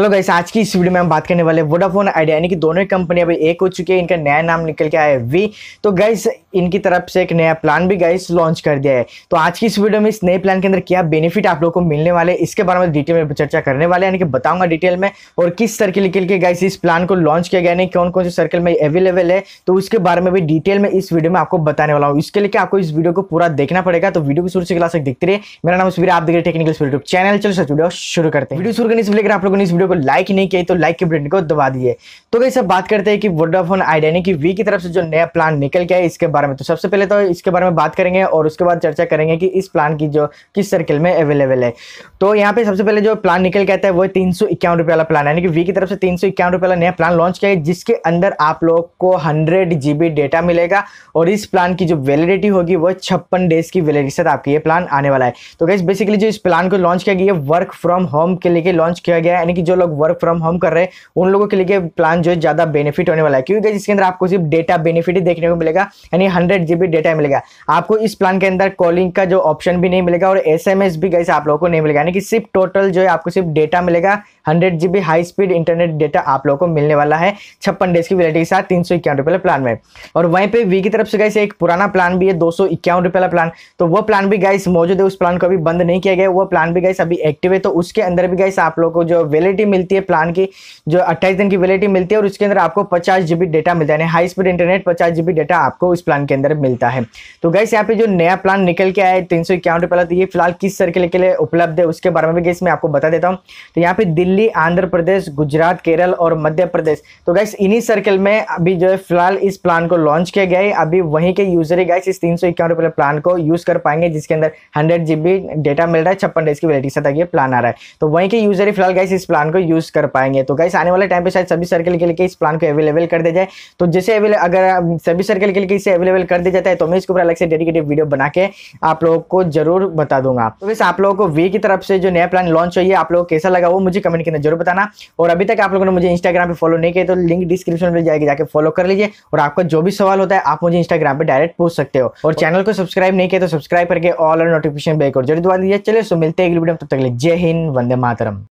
hello guys आज की इस वीडियो में हम बात करने वाले वोडाफोन आइडिया यानी कि दोनों ही कंपनी अभी एक हो चुकी है इनका नया नाम निकल के आया है वी तो गाइस इनकी तरफ से एक नया प्लान भी गाइस लॉन्च कर दिया है तो आज की इस वीडियो में इस नए प्लान के अंदर क्या बेनिफिट आप लोगों को मिलने वाले इसके बारे में डिटेल में चर्चा करने वाले यानी कि बताऊंगा डिटेल में और किस सर्किल निकल के गाइस इस प्लान को लॉन्च किया गया यानी कौन कौन से सर्किल में अवेलेबल है तो उसके बारे में भी डिटेल में इस वीडियो में आपको बताने वाला हूँ इसके लिए आपको इस वीडियो को पूरा देखना पड़ेगा तो वीडियो को शुरू से क्लास तक देखते रहे मेरा नाम सुबह आप देख रहे टेक्निकल यूट्यूब चैनल चलो सर वीडियो शुरू करते हैं वीडियो शुरू करने से लेकर आप लोगों ने इस वीडियो को लाइक नहीं किया तो लाइक के बटन को दबा दिए तो कहीं सब बात करते हैं कि वोडाफोन आइडिया की वी की तरफ से जो नया प्लान निकल के है इसके बारे में तो सबसे पहले तो इसके बारे में बात करेंगे और उसके बाद चर्चा करेंगे कि इस प्लान की जो किस सर्किल में अवेलेबल है तो यहाँ पे सबसे पहले जो प्लान निकल के आता है वो तीन सौ इक्यावन रुपये वाला प्लान यानी कि वी की तरफ से तीन सौ इक्यावन रुपये वाला नया प्लान लॉन्च किया है जिसके अंदर आप लोग को हंड्रेड जी बी डेटा मिलेगा और इस प्लान की जो वैलिडिटी होगी वो छप्पन डेज की वैलिडिटी साथ आपकी ये प्लान आने वाला है तो गैस बेसिकली जो इस प्लान को लॉन्च किया गया वर्क फ्रॉम होम के लिए लॉन्च किया गया यानी कि जो लोग वर्क फ्रॉम होम कर रहे हैं उन लोगों के लिए प्लान जो है ज़्यादा बेनिफिट होने वाला है क्योंकि इसके अंदर आपको सिर्फ डेटा बेनिफिट ही देखने को मिलेगा यानी हंड्रेड जीबी डेटा मिलेगा आपको इस प्लान के अंदर कॉलिंग का जो ऑप्शन भी नहीं मिलेगा और एस भी गैस आप लोगों को नहीं मिलेगा यानी कि सिर्फ टोटल जो है आपको सिर्फ डेटा मिलेगा hundred GB high speed internet data आप लोगों को मिलने वाला है छप्पन डेज की वैलिटी के साथ तीन सौ इक्यावन रुपये प्लान में और वहीं पे वी की तरफ से गाइस एक पुराना प्लान भी है दो सौ इक्यावन रुपये वाला प्लान तो वो प्लान भी गाइस मौजूद है उस प्लान को अभी बंद नहीं किया गया वो प्लान भी गाइस अभी एक्टिव है तो उसके अंदर भी गाइस आप लोगों को जो वैलिटी वैलिडिटी मिलती है प्लान की जो अट्ठाईस दिन की वैलिडिटी मिलती है और उसके अंदर आपको पचास जीबी डेटा मिलता है हाई स्पीड इंटरनेट पचास जीबी डेटा आपको इस प्लान के अंदर मिलता है तो गैस यहाँ पे जो नया प्लान निकल के आया तीन सौ इक्यावन रुपये तो ये फिलहाल किस सर्किल के लिए उपलब्ध है उसके बारे में भी गैस मैं आपको बता देता हूँ तो यहाँ पे दिल्ली आंध्र प्रदेश गुजरात केरल और मध्य प्रदेश तो गैस इन्हीं सर्किल में अभी जो है फिलहाल इस प्लान को लॉन्च किया गया है अभी वहीं के यूजर ही गैस इस तीन सौ प्लान को यूज़ कर पाएंगे जिसके अंदर हंड्रेड डेटा मिल रहा है छप्पन डेज की वैलिटी से तक ये प्लान आ रहा है तो वहीं के यूजर ही फिलहाल गैस इस प्लान प्लान को यूज़ कर पाएंगे तो गाइस आने वाले टाइम पे शायद सभी सर्कल के लिए इस प्लान को अवेलेबल कर दिया जाए तो जैसे अवेलेबल अगर सभी सर्कल के लिए इसे अवेलेबल कर दिया जाता है तो मैं इसके ऊपर अलग से डेडिकेटेड वीडियो बना के आप लोगों को जरूर बता दूंगा तो वैसे आप लोगों को वी की तरफ से जो नया प्लान लॉन्च हुई है आप लोगों को कैसा लगा वो मुझे कमेंट करना जरूर बताना और अभी तक आप लोगों ने मुझे इंस्टाग्राम पर फॉलो नहीं किया तो लिंक डिस्क्रिप्शन में जाएगी जाकर फॉलो कर लीजिए और आपका जो भी सवाल होता है आप मुझे इंस्टाग्राम पर डायरेक्ट पूछ सकते हो और चैनल को सब्सक्राइब नहीं किया तो सब्सक्राइब करके ऑल और नोटिफिकेशन बेकोर जरूर दवा दीजिए चलिए सो मिलते हैं अगली वीडियो तब तक जय हिंद वंदे मातरम